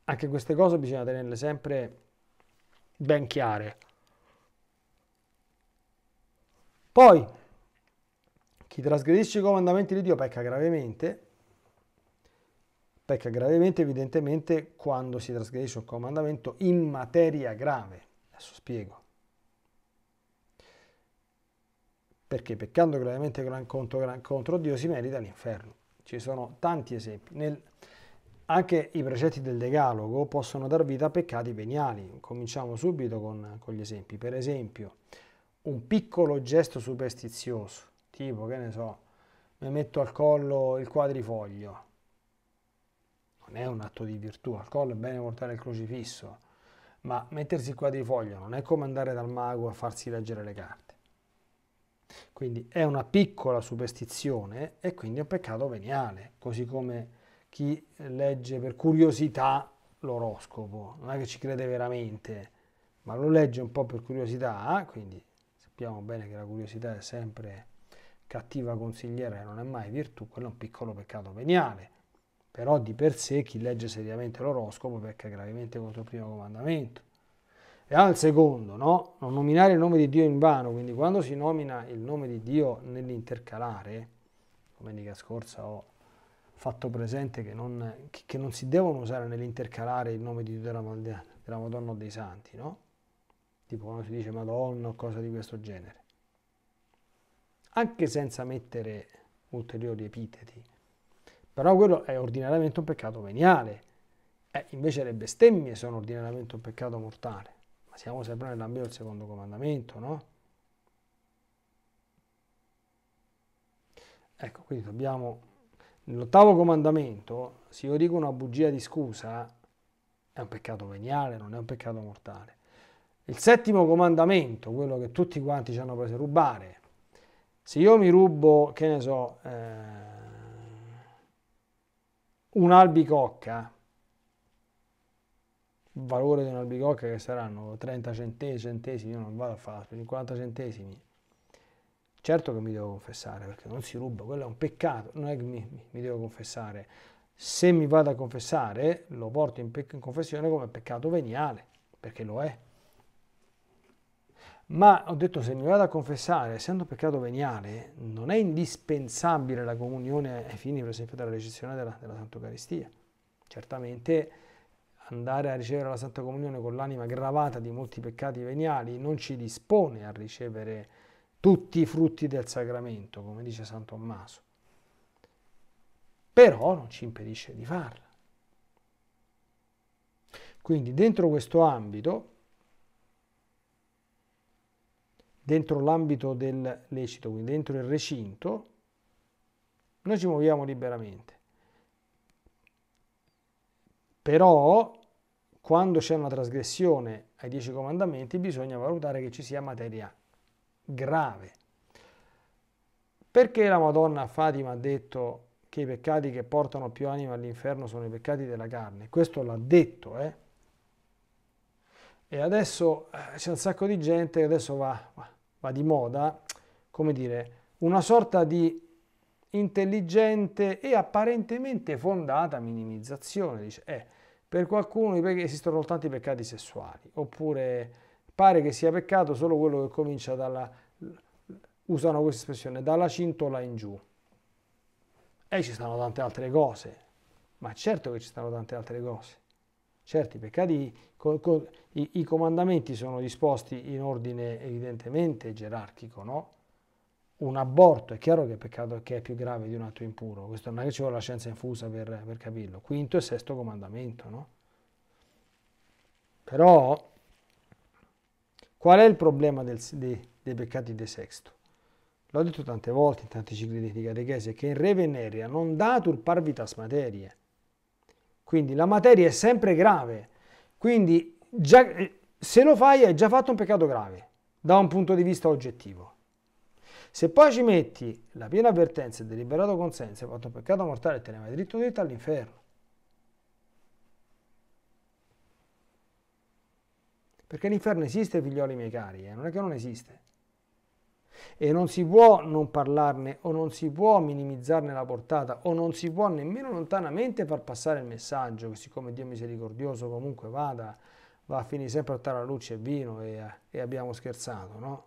anche queste cose bisogna tenerle sempre ben chiare. Poi, chi trasgredisce i comandamenti di Dio pecca gravemente, pecca gravemente evidentemente quando si trasgredisce un comandamento in materia grave. Adesso spiego. Perché peccando gravemente contro, contro Dio si merita l'inferno. Ci sono tanti esempi. Nel anche i precetti del Decalogo possono dar vita a peccati veniali. Cominciamo subito con, con gli esempi. Per esempio, un piccolo gesto superstizioso, tipo, che ne so, mi metto al collo il quadrifoglio. Non è un atto di virtù, al collo è bene portare il crocifisso, ma mettersi il quadrifoglio non è come andare dal mago a farsi leggere le carte. Quindi è una piccola superstizione e quindi è un peccato veniale, così come chi legge per curiosità l'oroscopo, non è che ci crede veramente, ma lo legge un po' per curiosità, eh? quindi sappiamo bene che la curiosità è sempre cattiva consigliera e non è mai virtù, quello è un piccolo peccato veniale. Però di per sé chi legge seriamente l'oroscopo pecca gravemente contro il primo comandamento. E al secondo, no? Non nominare il nome di Dio in vano, quindi quando si nomina il nome di Dio nell'intercalare, domenica scorsa ho fatto presente che non, che, che non si devono usare nell'intercalare il nome di, della, della Madonna o dei Santi, no? Tipo quando si dice Madonna o cose di questo genere. Anche senza mettere ulteriori epiteti. Però quello è ordinariamente un peccato veniale. Eh, invece le bestemmie sono ordinariamente un peccato mortale. Ma siamo sempre nell'ambito del secondo comandamento, no? Ecco, quindi dobbiamo L'ottavo comandamento, se io dico una bugia di scusa, è un peccato veniale, non è un peccato mortale. Il settimo comandamento, quello che tutti quanti ci hanno preso a rubare, se io mi rubo, che ne so, eh, un'albicocca, il valore di un'albicocca che saranno 30 centesimi, centesimi, io non vado a fare 50 centesimi, Certo che mi devo confessare, perché non si ruba, quello è un peccato, non è che mi, mi devo confessare. Se mi vado a confessare, lo porto in, in confessione come peccato veniale, perché lo è. Ma ho detto, se mi vado a confessare, essendo peccato veniale, non è indispensabile la comunione ai fini, per esempio, della ricezione della, della Santa Eucaristia. Certamente andare a ricevere la Santa Comunione con l'anima gravata di molti peccati veniali non ci dispone a ricevere tutti i frutti del sacramento, come dice San Tommaso. Però non ci impedisce di farla. Quindi dentro questo ambito, dentro l'ambito del lecito, quindi dentro il recinto, noi ci muoviamo liberamente. Però quando c'è una trasgressione ai dieci comandamenti bisogna valutare che ci sia materia grave. Perché la Madonna Fatima ha detto che i peccati che portano più anima all'inferno sono i peccati della carne? Questo l'ha detto, eh? E adesso eh, c'è un sacco di gente che adesso va, va di moda, come dire, una sorta di intelligente e apparentemente fondata minimizzazione. Dice, eh, per qualcuno esistono soltanto i peccati sessuali, oppure Pare che sia peccato solo quello che comincia dalla, usano questa espressione, dalla cintola in giù. E ci stanno tante altre cose, ma certo che ci stanno tante altre cose. Certo, i peccati, i, i comandamenti sono disposti in ordine evidentemente gerarchico, no? Un aborto è chiaro che è peccato che è più grave di un atto impuro, questo non è che ci vuole la scienza infusa per, per capirlo. Quinto e sesto comandamento, no? Però Qual è il problema del, dei, dei peccati di sexto? L'ho detto tante volte in tanti cicli di catechesi, che in re veneria non datur parvitas materie. Quindi la materia è sempre grave. Quindi già, eh, se lo fai hai già fatto un peccato grave, da un punto di vista oggettivo. Se poi ci metti la piena avvertenza e il deliberato consenso, hai fatto un peccato mortale e te ne vai dritto dritto all'inferno. Perché l'inferno esiste, figlioli miei cari, eh? non è che non esiste. E non si può non parlarne o non si può minimizzarne la portata o non si può nemmeno lontanamente far passare il messaggio che siccome Dio misericordioso comunque vada, va a finire sempre a la luce e vino e, e abbiamo scherzato, no?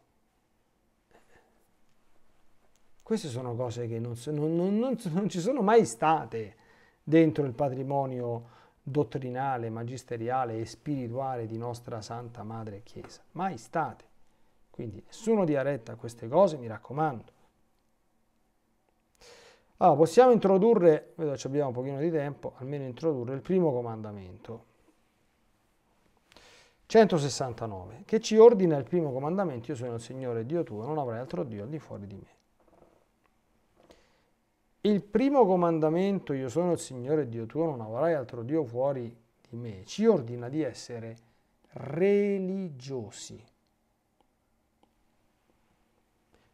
Queste sono cose che non, non, non, non, ci sono mai state dentro il patrimonio dottrinale, magisteriale e spirituale di nostra Santa Madre Chiesa. Mai state. Quindi nessuno dia retta a queste cose, mi raccomando. Allora, ah, possiamo introdurre, vedo che abbiamo un pochino di tempo, almeno introdurre il primo comandamento. 169, che ci ordina il primo comandamento, io sono il Signore Dio tuo, non avrai altro Dio al di fuori di me. Il primo comandamento, io sono il Signore Dio tuo, non avrai altro Dio fuori di me, ci ordina di essere religiosi,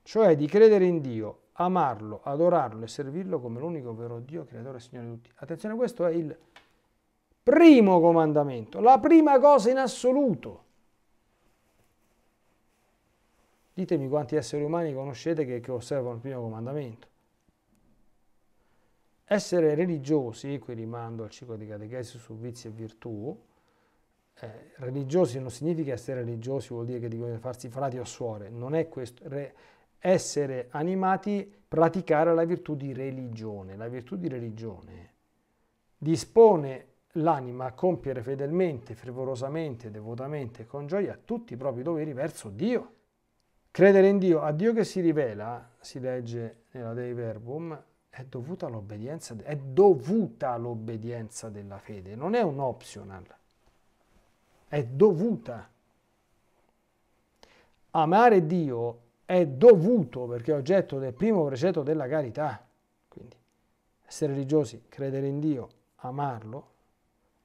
cioè di credere in Dio, amarlo, adorarlo e servirlo come l'unico vero Dio, creatore e Signore di tutti. Attenzione, questo è il primo comandamento, la prima cosa in assoluto. Ditemi quanti esseri umani conoscete che, che osservano il primo comandamento. Essere religiosi, qui rimando al ciclo di catechesi su vizi e virtù, eh, religiosi non significa essere religiosi, vuol dire che devono farsi frati o suore, non è questo. Re, essere animati, praticare la virtù di religione. La virtù di religione dispone l'anima a compiere fedelmente, fervorosamente, devotamente, con gioia tutti i propri doveri verso Dio. Credere in Dio, a Dio che si rivela, si legge nella Dei Verbum, è dovuta l'obbedienza, è dovuta l'obbedienza della fede, non è un optional, è dovuta. Amare Dio è dovuto perché è oggetto del primo precetto della carità, quindi essere religiosi, credere in Dio, amarlo,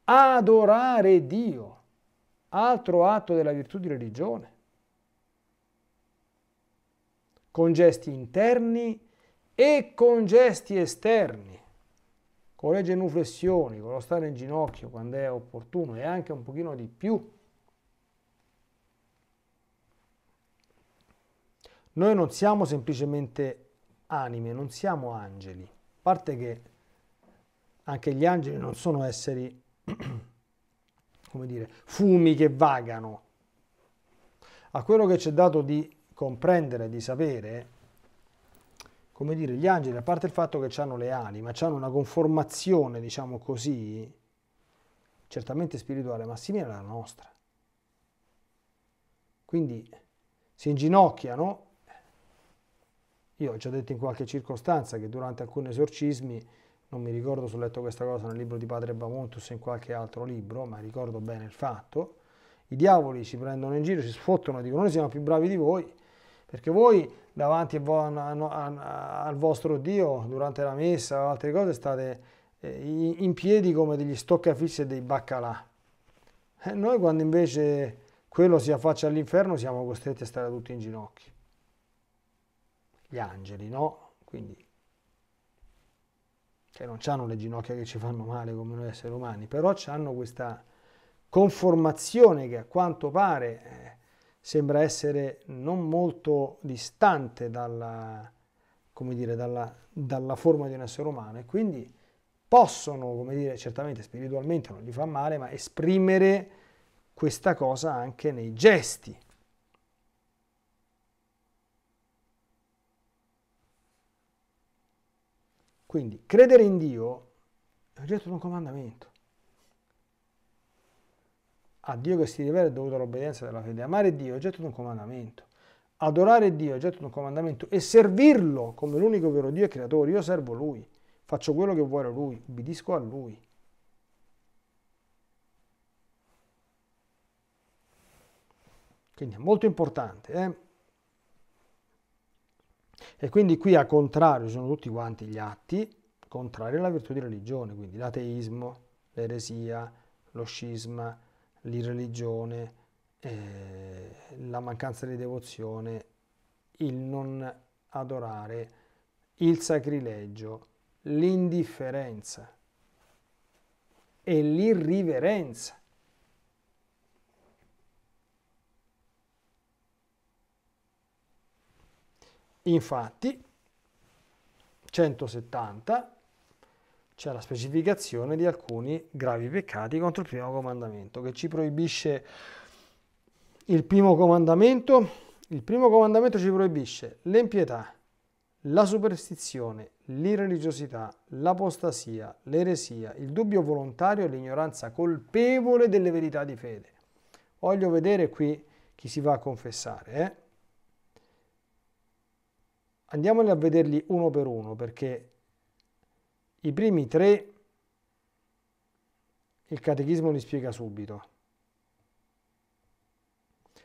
adorare Dio, altro atto della virtù di religione, con gesti interni e con gesti esterni, con le genuflessioni, con lo stare in ginocchio quando è opportuno e anche un pochino di più. Noi non siamo semplicemente anime, non siamo angeli, a parte che anche gli angeli non sono esseri, come dire, fumi che vagano. A quello che ci è dato di comprendere, di sapere, come dire, gli angeli, a parte il fatto che hanno le ali, ma hanno una conformazione, diciamo così, certamente spirituale, ma simile alla nostra. Quindi si inginocchiano. Io ho già detto in qualche circostanza che durante alcuni esorcismi, non mi ricordo se ho letto questa cosa nel libro di Padre Bamontus o in qualche altro libro, ma ricordo bene il fatto, i diavoli ci prendono in giro, ci sfottano e dicono noi siamo più bravi di voi, perché voi davanti al vostro Dio, durante la messa o altre cose, state eh, in piedi come degli stoccafissi e dei baccalà. E eh, noi quando invece quello si affaccia all'inferno siamo costretti a stare tutti in ginocchio. Gli angeli, no? Quindi che cioè, non hanno le ginocchia che ci fanno male come noi esseri umani, però hanno questa conformazione che a quanto pare eh, sembra essere non molto distante dalla, dire, dalla, dalla forma di un essere umano e quindi possono, come dire, certamente spiritualmente non gli fa male, ma esprimere questa cosa anche nei gesti. Quindi credere in Dio è oggetto di un comandamento. A Dio che si rivela è dovuta l'obbedienza della fede. Amare Dio è oggetto di un comandamento. Adorare Dio è oggetto di un comandamento. E servirlo come l'unico vero Dio e creatore. Io servo Lui. Faccio quello che vuole Lui. Ubbidisco a Lui. Quindi è molto importante. Eh? E quindi qui a contrario sono tutti quanti gli atti contrari alla virtù di religione, quindi l'ateismo, l'eresia, lo scisma, l'irreligione, eh, la mancanza di devozione, il non adorare, il sacrilegio, l'indifferenza e l'irriverenza. Infatti, 170 c'è la specificazione di alcuni gravi peccati contro il primo comandamento che ci proibisce il primo comandamento. Il primo comandamento ci proibisce l'empietà, la superstizione, l'irreligiosità, l'apostasia, l'eresia, il dubbio volontario e l'ignoranza colpevole delle verità di fede. Voglio vedere qui chi si va a confessare. Eh? Andiamoli a vederli uno per uno perché i primi tre il catechismo li spiega subito,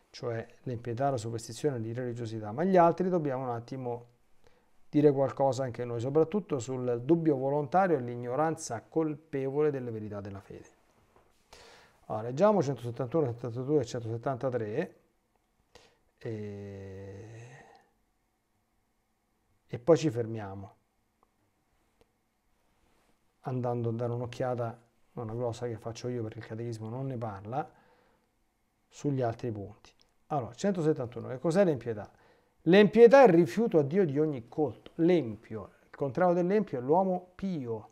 cioè l'impietà, la superstizione, e l'irreligiosità, ma gli altri dobbiamo un attimo dire qualcosa anche noi, soprattutto sul dubbio volontario e l'ignoranza colpevole delle verità della fede. Allora, leggiamo 171, 172 e 173 e... e poi ci fermiamo andando a dare un'occhiata a una glossa che faccio io perché il catechismo non ne parla, sugli altri punti. Allora, 171, che cos'è l'empietà? L'empietà è il rifiuto a Dio di ogni colto, l'empio, il contrario dell'empio è l'uomo pio.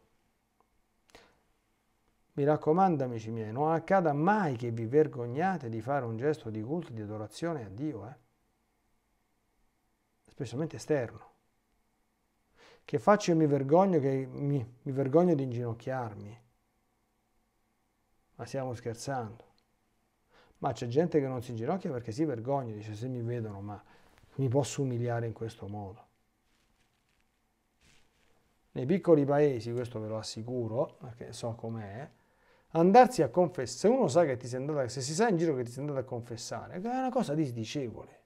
Mi raccomando, amici miei, non accada mai che vi vergognate di fare un gesto di culto, di adorazione a Dio, eh? specialmente esterno che faccio io mi vergogno, che mi, mi vergogno di inginocchiarmi. Ma stiamo scherzando. Ma c'è gente che non si inginocchia perché si vergogna, dice se mi vedono, ma mi posso umiliare in questo modo. Nei piccoli paesi, questo ve lo assicuro, perché so com'è, andarsi a confessare, se uno sa che ti sei andato, se si sa in giro che ti sei andato a confessare, è una cosa disdicevole.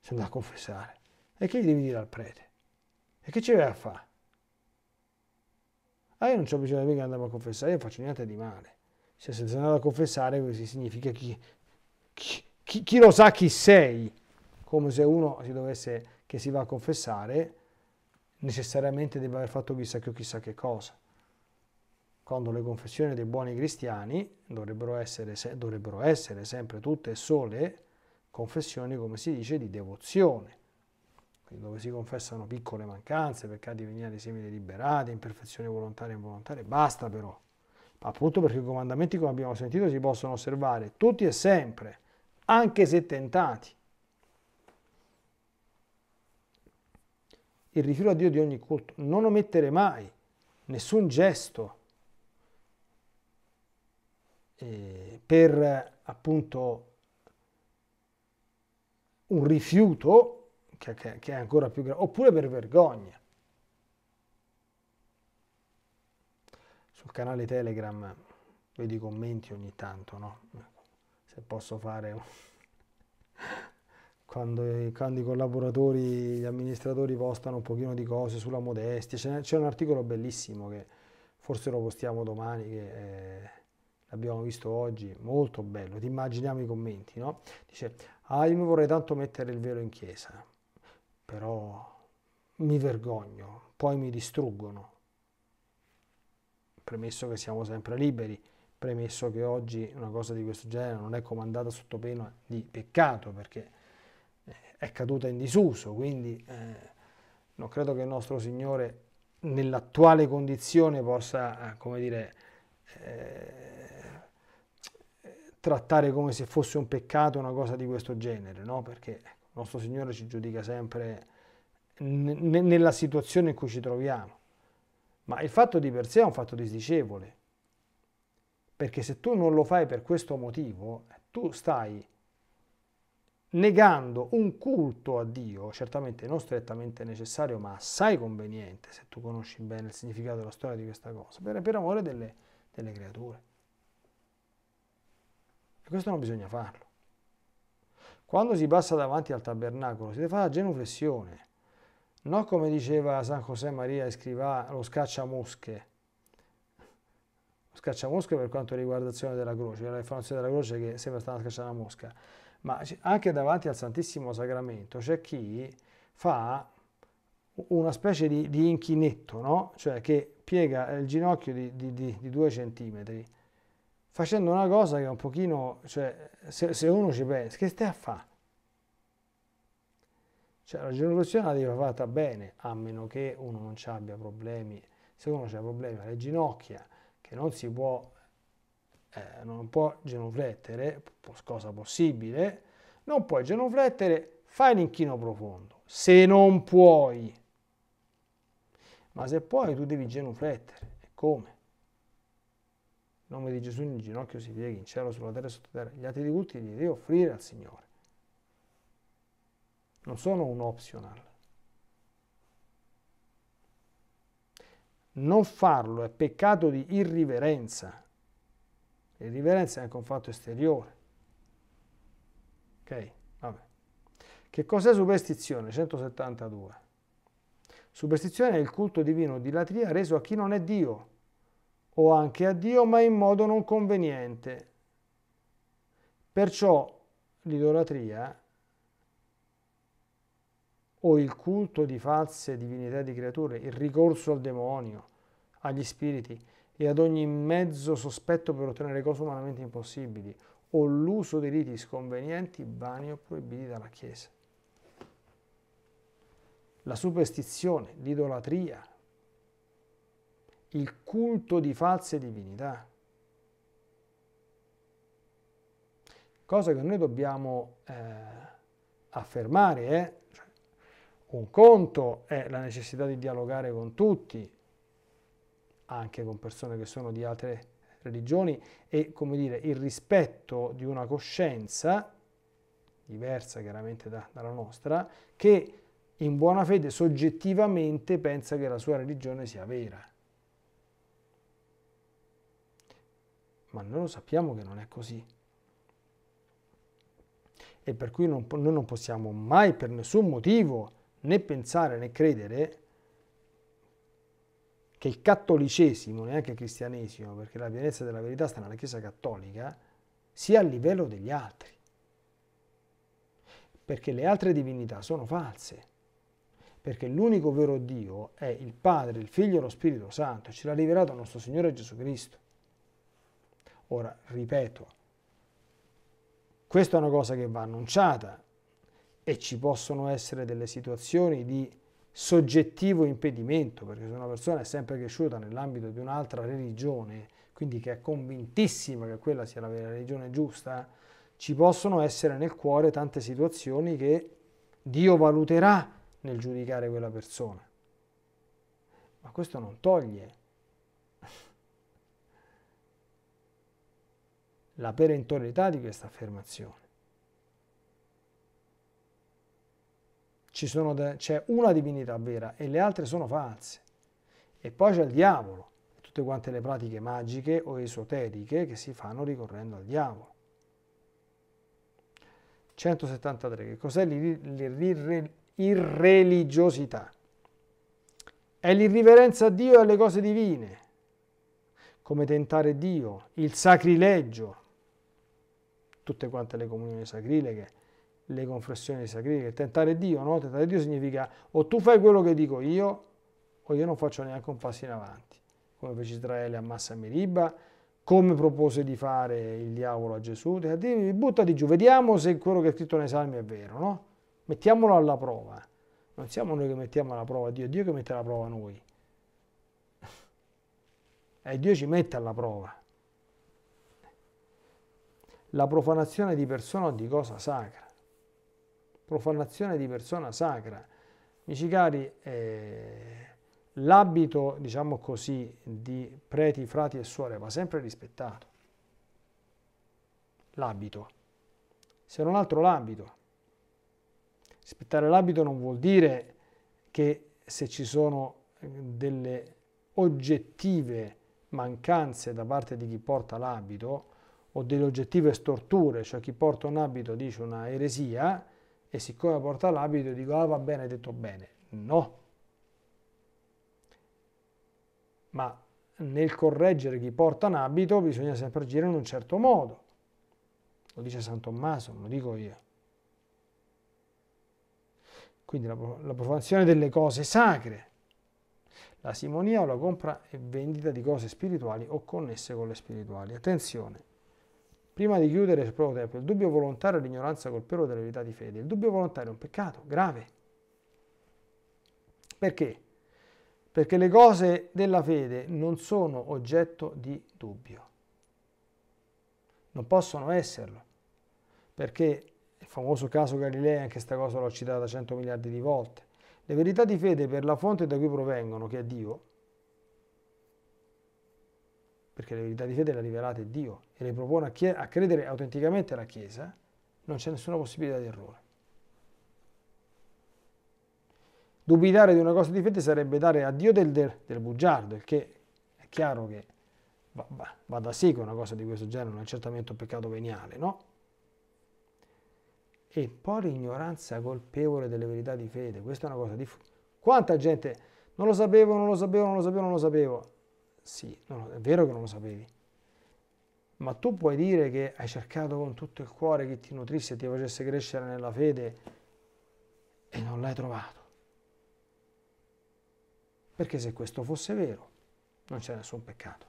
Sei andato a confessare. E che gli devi dire al prete? E che ci vai a fare? Ah, io non ho bisogno di mica andare a confessare, io non faccio niente di male. Cioè, se sei andato a confessare significa chi, chi, chi, chi lo sa chi sei. Come se uno si dovesse, che si va a confessare, necessariamente deve aver fatto chissà che o chissà che cosa quando le confessioni dei buoni cristiani dovrebbero essere, dovrebbero essere, sempre tutte e sole confessioni, come si dice, di devozione dove si confessano piccole mancanze, peccati veniali semi liberati, imperfezioni volontarie e involontarie, basta però. Appunto perché i comandamenti, come abbiamo sentito, si possono osservare tutti e sempre, anche se tentati. Il rifiuto a Dio di ogni culto, non omettere mai nessun gesto eh, per appunto un rifiuto che, che, che è ancora più grave, oppure per vergogna. Sul canale Telegram vedo i commenti ogni tanto, no? Se posso fare... Quando, quando, i collaboratori, gli amministratori postano un pochino di cose sulla modestia, c'è, un articolo bellissimo che forse lo postiamo domani, che eh, l'abbiamo visto oggi, molto bello, ti immaginiamo i commenti, no? Dice, ah io mi vorrei tanto mettere il velo in chiesa, però mi vergogno, poi mi distruggono. Premesso che siamo sempre liberi, premesso che oggi una cosa di questo genere non è comandata sotto pena di peccato perché eh, è caduta in disuso, quindi eh, non credo che il nostro Signore nell'attuale condizione possa, eh, come dire, eh, trattare come se fosse un peccato una cosa di questo genere, no? Perché nostro Signore ci giudica sempre nella situazione in cui ci troviamo. Ma il fatto di per sé è un fatto disdicevole, perché se tu non lo fai per questo motivo, tu stai negando un culto a Dio, certamente non strettamente necessario, ma assai conveniente, se tu conosci bene il significato della storia di questa cosa, per, per amore delle, delle creature. E questo non bisogna farlo. Quando si passa davanti al tabernacolo si deve fare la genuflessione, non come diceva San José Maria Escrivà, lo scacciamosche. Lo scacciamosche per quanto riguarda l'azione della croce, la formazione della croce che sembra stata scacciata una mosca, ma anche davanti al Santissimo Sacramento c'è chi fa una specie di, di inchinetto, no? cioè che piega il ginocchio di, di, di due centimetri facendo una cosa che è un pochino, cioè, se, se uno ci pensa, che stai a fare? Cioè, la rivoluzione la deve fatta bene, a meno che uno non abbia problemi, se uno ha problemi alle ginocchia, che non si può, eh, non può genuflettere, cosa possibile, non puoi genuflettere, fai l'inchino profondo, se non puoi. Ma se puoi tu devi genuflettere, e come? nome di Gesù in ginocchio si pieghi in cielo, sulla terra e sotto terra. Gli atti di culti li devi offrire al Signore. Non sono un optional. Non farlo è peccato di irriverenza. Irriverenza è anche un fatto esteriore. Ok? Vabbè. Che cos'è superstizione? 172. Superstizione è il culto divino di latria reso a chi non è Dio o anche a Dio, ma in modo non conveniente. Perciò l'idolatria o il culto di false divinità di creature, il ricorso al demonio, agli spiriti e ad ogni mezzo sospetto per ottenere cose umanamente impossibili, o l'uso di riti sconvenienti, vani o proibiti dalla Chiesa. La superstizione, l'idolatria, il culto di false divinità. Cosa che noi dobbiamo eh, affermare eh? Cioè, un conto è la necessità di dialogare con tutti, anche con persone che sono di altre religioni e come dire il rispetto di una coscienza diversa chiaramente da, dalla nostra che in buona fede soggettivamente pensa che la sua religione sia vera. ma noi lo sappiamo che non è così. E per cui non, noi non possiamo mai per nessun motivo né pensare né credere che il cattolicesimo, neanche il cristianesimo, perché la pienezza della verità sta nella Chiesa cattolica, sia a livello degli altri. Perché le altre divinità sono false. Perché l'unico vero Dio è il Padre, il Figlio e lo Spirito Santo, ce l'ha rivelato nostro Signore Gesù Cristo. Ora, ripeto, questa è una cosa che va annunciata e ci possono essere delle situazioni di soggettivo impedimento, perché se una persona è sempre cresciuta nell'ambito di un'altra religione, quindi che è convintissima che quella sia la vera religione giusta, ci possono essere nel cuore tante situazioni che Dio valuterà nel giudicare quella persona. Ma questo non toglie la perentorietà di questa affermazione. Ci sono c'è una divinità vera e le altre sono false. E poi c'è il diavolo, tutte quante le pratiche magiche o esoteriche che si fanno ricorrendo al diavolo. 173. Che cos'è l'irreligiosità? È l'irriverenza a Dio e alle cose divine, come tentare Dio, il sacrilegio, tutte quante le comunioni sacrileghe, le confessioni sacrileghe. Tentare Dio, no? Tentare Dio significa o tu fai quello che dico io o io non faccio neanche un passo in avanti, come fece Israele a Massa Meriba, come propose di fare il diavolo a Gesù. Dimmi, buttati giù, vediamo se quello che è scritto nei salmi è vero, no? Mettiamolo alla prova. Non siamo noi che mettiamo alla prova Dio, è Dio che mette alla prova noi. E Dio ci mette alla prova la profanazione di persona o di cosa sacra. Profanazione di persona sacra. Amici cari, eh, l'abito, diciamo così, di preti, frati e suore va sempre rispettato. L'abito. Se non altro l'abito. Rispettare l'abito non vuol dire che se ci sono eh, delle oggettive mancanze da parte di chi porta l'abito, o delle oggettive storture, cioè chi porta un abito dice una eresia e siccome porta l'abito dico ah va bene, hai detto bene. No. Ma nel correggere chi porta un abito bisogna sempre agire in un certo modo. Lo dice San Tommaso, non lo dico io. Quindi la, la profanazione delle cose sacre, la simonia o la compra e vendita di cose spirituali o connesse con le spirituali. Attenzione, Prima di chiudere, ci provo tempo. Il dubbio volontario è l'ignoranza colpevole della verità di fede. Il dubbio volontario è un peccato grave. Perché? Perché le cose della fede non sono oggetto di dubbio. Non possono esserlo. Perché il famoso caso Galilei, anche questa cosa l'ho citata cento miliardi di volte. Le verità di fede per la fonte da cui provengono, che è Dio, perché le verità di fede le ha rivelate Dio e le propone a, chi- a credere autenticamente alla Chiesa, non c'è nessuna possibilità di errore. Dubitare di una cosa di fede sarebbe dare a Dio del, del, del bugiardo, il che è chiaro che va, va, va da sé che una cosa di questo genere non è certamente un peccato veniale, no? E poi l'ignoranza colpevole delle verità di fede, questa è una cosa di... Quanta gente non lo sapevo, non lo sapevo, non lo sapevo, non lo sapevo. Sì, no, è vero che non lo sapevi. Ma tu puoi dire che hai cercato con tutto il cuore che ti nutrisse e ti facesse crescere nella fede e non l'hai trovato. Perché se questo fosse vero, non c'è nessun peccato.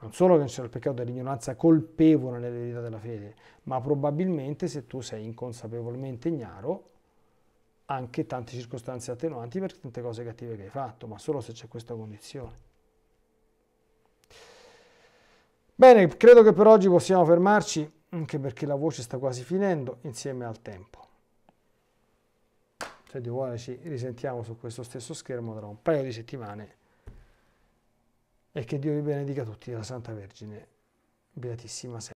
Non solo che non c'è il peccato dell'ignoranza colpevole nell'eredità della fede, ma probabilmente se tu sei inconsapevolmente ignaro, anche tante circostanze attenuanti per tante cose cattive che hai fatto, ma solo se c'è questa condizione. Bene, credo che per oggi possiamo fermarci, anche perché la voce sta quasi finendo insieme al tempo. Se Dio vuole ci risentiamo su questo stesso schermo tra un paio di settimane e che Dio vi benedica tutti, la Santa Vergine, beatissima sempre.